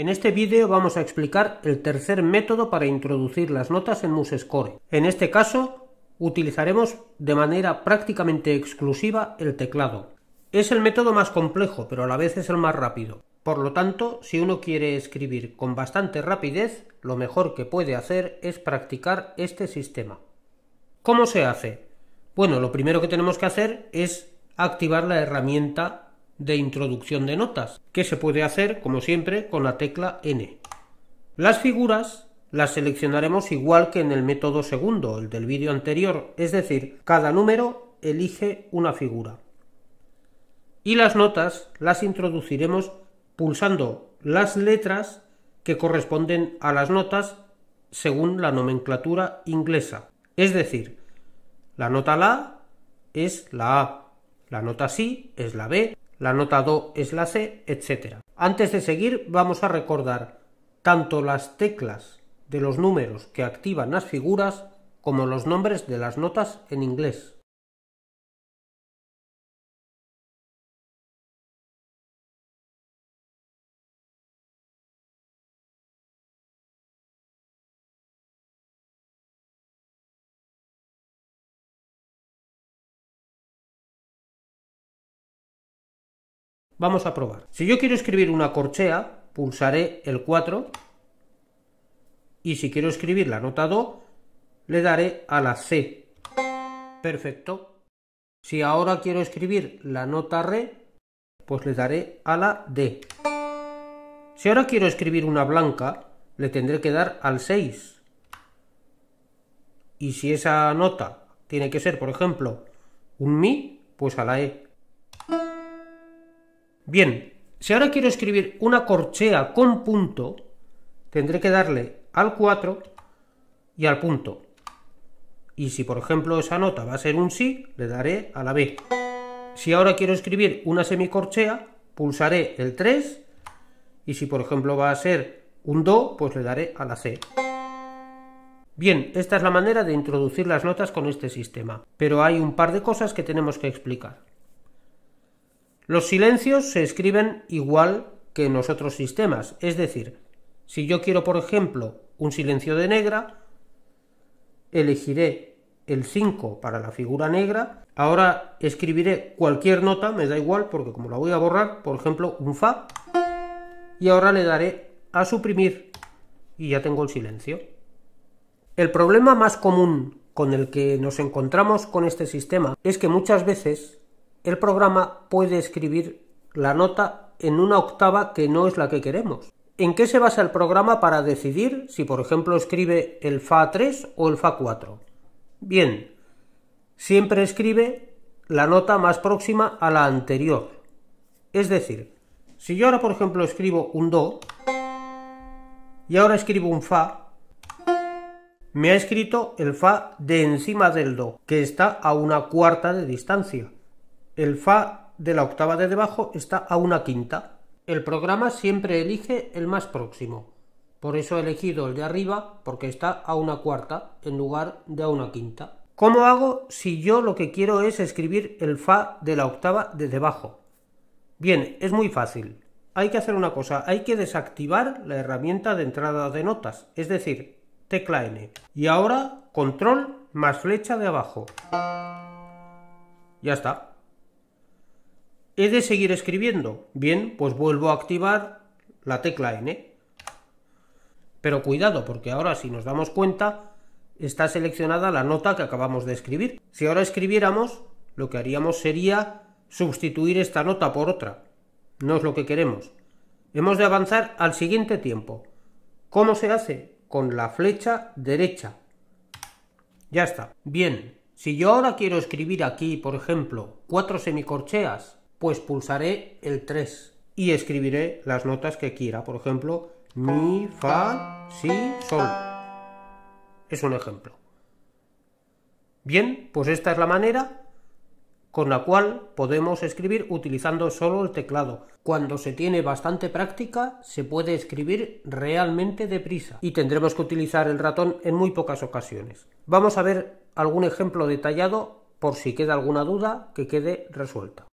En este vídeo vamos a explicar el tercer método para introducir las notas en MuseScore. En este caso, utilizaremos de manera prácticamente exclusiva el teclado. Es el método más complejo, pero a la vez es el más rápido. Por lo tanto, si uno quiere escribir con bastante rapidez, lo mejor que puede hacer es practicar este sistema. ¿Cómo se hace? Bueno, lo primero que tenemos que hacer es activar la herramienta de introducción de notas, que se puede hacer, como siempre, con la tecla N. Las figuras las seleccionaremos igual que en el método segundo, el del vídeo anterior, es decir, cada número elige una figura. Y las notas las introduciremos pulsando las letras que corresponden a las notas según la nomenclatura inglesa. Es decir, la nota La es la A, la nota Si es la B, la nota do es la c, etc. Antes de seguir vamos a recordar tanto las teclas de los números que activan las figuras como los nombres de las notas en inglés. Vamos a probar. Si yo quiero escribir una corchea, pulsaré el 4 y si quiero escribir la nota Do, le daré a la C. Perfecto. Si ahora quiero escribir la nota Re, pues le daré a la D. Si ahora quiero escribir una blanca, le tendré que dar al 6. Y si esa nota tiene que ser, por ejemplo, un Mi, pues a la E. Bien, si ahora quiero escribir una corchea con punto, tendré que darle al 4 y al punto. Y si por ejemplo esa nota va a ser un sí, le daré a la B. Si ahora quiero escribir una semicorchea, pulsaré el 3 y si por ejemplo va a ser un do, pues le daré a la C. Bien, esta es la manera de introducir las notas con este sistema, pero hay un par de cosas que tenemos que explicar. Los silencios se escriben igual que en los otros sistemas, es decir, si yo quiero, por ejemplo, un silencio de negra, elegiré el 5 para la figura negra, ahora escribiré cualquier nota, me da igual, porque como la voy a borrar, por ejemplo, un fa, y ahora le daré a suprimir, y ya tengo el silencio. El problema más común con el que nos encontramos con este sistema es que muchas veces el programa puede escribir la nota en una octava que no es la que queremos. ¿En qué se basa el programa para decidir si, por ejemplo, escribe el Fa3 o el Fa4? Bien, siempre escribe la nota más próxima a la anterior. Es decir, si yo ahora, por ejemplo, escribo un Do y ahora escribo un Fa, me ha escrito el Fa de encima del Do, que está a una cuarta de distancia. El Fa de la octava de debajo está a una quinta. El programa siempre elige el más próximo. Por eso he elegido el de arriba, porque está a una cuarta en lugar de a una quinta. ¿Cómo hago si yo lo que quiero es escribir el Fa de la octava de debajo? Bien, es muy fácil. Hay que hacer una cosa, hay que desactivar la herramienta de entrada de notas, es decir, tecla N. Y ahora control más flecha de abajo. Ya está. ¿He de seguir escribiendo? Bien, pues vuelvo a activar la tecla N. Pero cuidado, porque ahora si nos damos cuenta, está seleccionada la nota que acabamos de escribir. Si ahora escribiéramos, lo que haríamos sería sustituir esta nota por otra. No es lo que queremos. Hemos de avanzar al siguiente tiempo. ¿Cómo se hace? Con la flecha derecha. Ya está. Bien, si yo ahora quiero escribir aquí, por ejemplo, cuatro semicorcheas, pues pulsaré el 3 y escribiré las notas que quiera. Por ejemplo, mi, fa, si, sol. Es un ejemplo. Bien, pues esta es la manera con la cual podemos escribir utilizando solo el teclado. Cuando se tiene bastante práctica, se puede escribir realmente deprisa y tendremos que utilizar el ratón en muy pocas ocasiones. Vamos a ver algún ejemplo detallado por si queda alguna duda que quede resuelta.